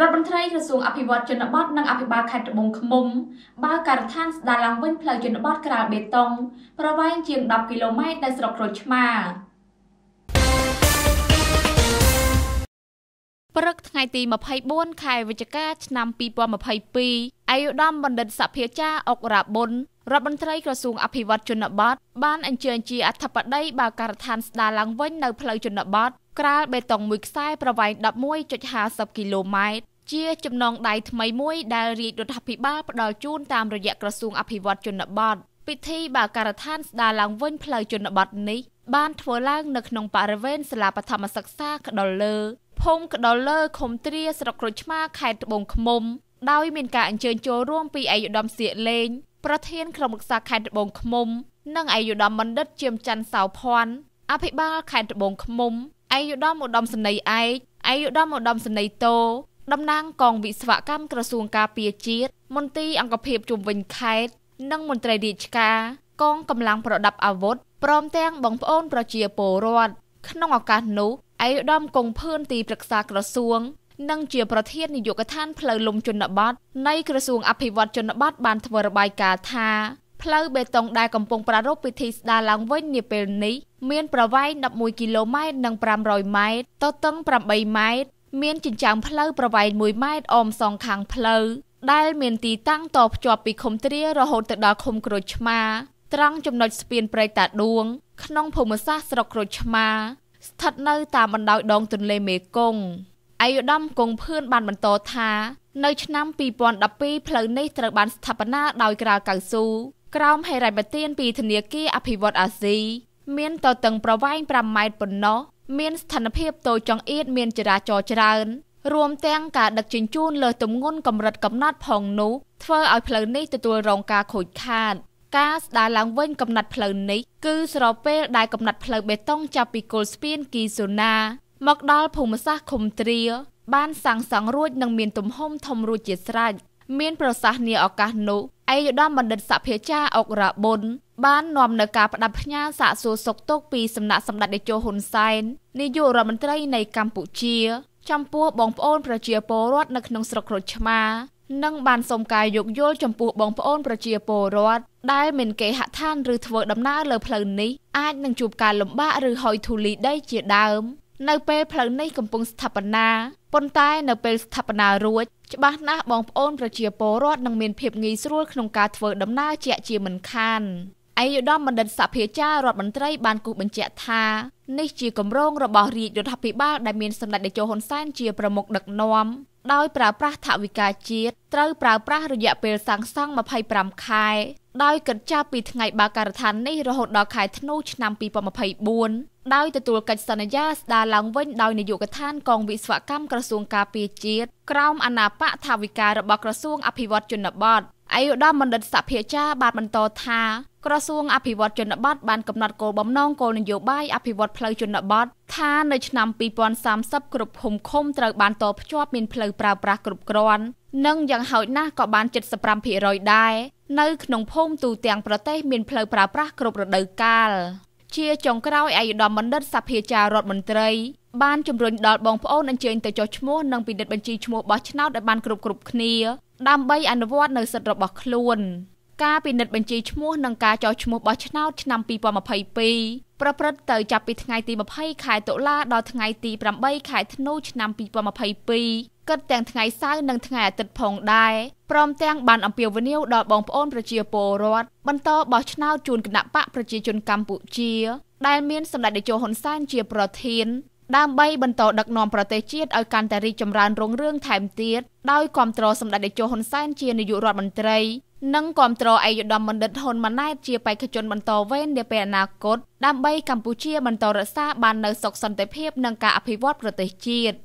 រដ្ឋមន្ត្រីក្រសួងអភិវឌ្ឍជនបទនិងអភិបាលខេត្តត្បូងឃ្មុំ បើកការដ្ឋានស្ដារឡើងវិញផ្លូវជនបទក្រាលបេតុងប្រវែងជាង10គីឡូម៉ែត្រទៅស្រុកក្រូចឆ្មារព្រឹកថ្ងៃទី24ខែវិច្ឆិកាឆ្នាំ2022អាយុដំបណ្ឌិតសភាចារអុករ៉ាប៊ុនរដ្ឋមន្ត្រីក្រសួងអភិវឌ្ឍជនបទបានអញ្ជើញជាអធិបតីបើការដ្ឋានស្ដារឡើងវិញនៅផ្លូវជនបទក្រាលបេតុងមួយខ្សែប្រវែង11.50គីឡូម៉ែត្រជាចំណងដៃថ្មីមួយដែលរាជរដ្ឋាភិបាលផ្ដល់ជូនតាមរយៈក្រសួងអភិវឌ្ឍជនបទពិធីបើការដ្ឋានស្ដារឡើងវិញផ្លូវជនបទនេះ បានធ្វើឡើង នៅក្នុងបរិវេណសាលាបឋមសិក្សាក្ដុលលើភូមិកដលលើឃុំត្រាស្រុកក្រូចឆ្មាខេត្តត្បូងឃ្មុំដោយមានការអញ្ជើញចូលរួមពីអាយុធម្មសៀកលេងប្រធានក្រុមរក្សាខេត្តត្បូងឃ្មុំ និងអាយុធម្មបណ្ឌិតជៀមច័ន្ទសៅភ័ណ្ឌអភិបាលខេត្តត្បូងឃ្មុំអាយុធម្មឧត្តមសេនីយ៍ឯកអាយុធម្មឧត្តមសេនីយ៍តោតំណាងកងវិស្វកម្មក្រសួងការពារជាតិមន្ទីរអង្គភាពជុំវិញខេត្តនិងមន្ត្រីរាជការកងកម្លាំងប្រដាប់អាវុធព្រមទាំងបងប្អូនប្រជាពលរដ្ឋក្នុងឱកាសនោះឯឧត្តមកុងភឿនទីប្រឹក្សាក្រសួងនិងជាប្រធាននាយកដ្ឋានផ្លូវលំជនបទនៃក្រសួងអភិវឌ្ឍជនបទបានធ្វើរបាយការណ៍ថាផ្លូវបេតុងដែលកំពុងប្រារព្ធពិធីស្ដារឡើងវិញនាពេលនេះ មានប្រវែង11គីឡូម៉ែត្រនិង500ម៉ែត្រទទឹង8ម៉ែត្រមានចិញ្ចើមផ្លូវប្រវែង1ម៉ែត្រអមសងខាងផ្លូវដែលមានទីតាំងតភ្ជាប់ពីឃុំត្រារហូតទៅដល់ឃុំក្រូចឆ្មា ត្រង់ចំណុចស្ពានព្រែកតាដួង ក្នុងភូមិសាស្ត្រស្រុកក្រូចឆ្មាស្ថិតនៅតាមបណ្ដោយដងទន្លេមេគង្គអាយុដាមគង់ភឿនបានបន្តថានៅឆ្នាំ2012ផ្លូវនេះត្រូវបានស្ថាបនាដោយក្រាលកៅស៊ូក្រោមហេរ៉ៃបទានពីធនាគារអភិវឌ្ឍអាស៊ីមានតតឹងប្រវែង5ម៉ែត្រប៉ុណ្ណោះមានស្ថានភាពតូចចង្អៀតមានចរាចរណ៍ច្រើនរួមទាំងការដឹកជញ្ជូនលើទម្ងន់កម្រិតកំណត់ផងនោះធ្វើឲ្យផ្លូវនេះទទួលរងការខូចខាតការស្ដារឡើងវិញកំណត់ផ្លូវនេះគឺស្របពេលដែលកំណត់ផ្លូវបេតុងចាប់ពីគល់ស្ពានគីសូណាមកដល់ភូមិសាស្ត្រឃុំត្រាបានសាងសង់រួចនិងមានទំហំធំរួចជាស្រេចមានប្រសាសន៍នាឱកាសនោះឯកឧត្តមបណ្ឌិតសភាចារអុករ៉ាប៊ុនបាននាំនៅការផ្ដាប់ផ្ញើសាកសួរសុកទុកពីសំណាក់សម្ដេចតេជោហ៊ុនសែននាយករដ្ឋមន្ត្រីនៃកម្ពុជា ចំពោះបងប្អូនប្រជាពលរដ្ឋនៅក្នុងស្រុកក្រូចឆ្មានិងបានសុំការយោគយល់ចំពោះបងប្អូនប្រជាពលរដ្ឋដែលមានគេហដ្ឋានឬធ្វើដំណើរលើផ្លូវនេះអាចនឹងជួបការលំបាកឬហុយធូលីដីជាដើម នៅពេលផ្លូវនេះកំពុងស្ថាបនាប៉ុន្តែនៅពេលស្ថាបនារួចច្បាស់ណាស់បងប្អូនប្រជាពលរដ្ឋនឹងមានភាពងាយស្រួលក្នុងការធ្វើដំណើរជាក់ជាមិនខានឯកឧត្តមបណ្ឌិតសភាចាររដ្ឋមន្ត្រីបានគូសបញ្ជាក់ថានេះជាគម្រោងរបស់រាជរដ្ឋាភិបាលដែលមានសម្ដេចតេជោហ៊ុនសែនជាប្រមុខដឹកនាំដោយប្រើប្រាស់ថវិកាជាតិត្រូវប្រើប្រាស់រយៈពេលសាងសង់25ខែដោយគិតចាប់ពីថ្ងៃបើកការដ្ឋាននេះរហូតដល់ខែធ្នូឆ្នាំ2024ដោយទទួលកិច្ចសន្យាស្ដារឡើងវិញដោយនាយកដ្ឋានកងវិស្វកម្មក្រសួងការពារជាតិក្រោមអាណាបកថាវិការរបស់ក្រសួងអភិវឌ្ឍជនបទអាយុដមបណ្ឌិតសភាចារបានបន្តថាក្រសួងអភិវឌ្ឍជនបទបានកំណត់គោលបំណងគោលនយោបាយអភិវឌ្ឍផ្លូវជនបទថានៅឆ្នាំ2030គ្រប់ភូមិឃុំត្រូវបានតភ្ជាប់មានផ្លូវប្រើប្រាស់គ្រប់គ្រាន់ និងយ៉ាងហោចណាស់ក៏បាន75%ដែរនៅក្នុងភូមិទូទាំងប្រទេសមានផ្លូវប្រើប្រាស់គ្រប់រដូវកាល ជាចុងក្រោយអាយដាមបណ្ឌិតសភាចាររដ្ឋមន្ត្រី បានជំរុញដល់បងប្អូនអញ្ជើញទៅចុះឈ្មោះនិងពិនិត្យបញ្ជីឈ្មោះបោះឆ្នោតឲ្យបានគ្រប់គ្រប់គ្នាដើម្បីអនុវត្តនៅសិទ្ធិរបស់ខ្លួន។ការពិនិត្យបញ្ជីឈ្មោះនិងការចុះឈ្មោះបោះឆ្នោតឆ្នាំ2022ប្រព្រឹត្តទៅចាប់ពីថ្ងៃ ទី20ខែតុលាដល់ថ្ងៃទី8ខែធ្នូឆ្នាំ2022គិតទាំងថ្ងៃសៅរ៍និងថ្ងៃអាទិត្យផង ដែរព្រមទាំងបានអំពាវនាវដល់បងប្អូនប្រជាពលរដ្ឋបន្តបោះឆ្នោតជូនគណៈបកប្រជាជនកម្ពុជា ដែលមានសម្ដេចតេជោហ៊ុនសែនជាប្រធានដើម្បីបន្តដឹកនាំប្រទេសជាតិឲ្យកាន់តែរីកចម្រើនរុងរឿងថែមទៀតដោយគាំទ្រសម្ដេចតេជោហ៊ុនសែនជានាយករដ្ឋមន្ត្រីនិងគាំទ្រឯកឧត្តមបណ្ឌិតហ៊ុនម៉ាណែតជាបេក្ខជនបន្តវេននាពេលអនាគតដើម្បីកម្ពុជាបន្តរក្សាបាននូវសុខសន្តិភាពនិងការអភិវឌ្ឍប្រទេសជាតិ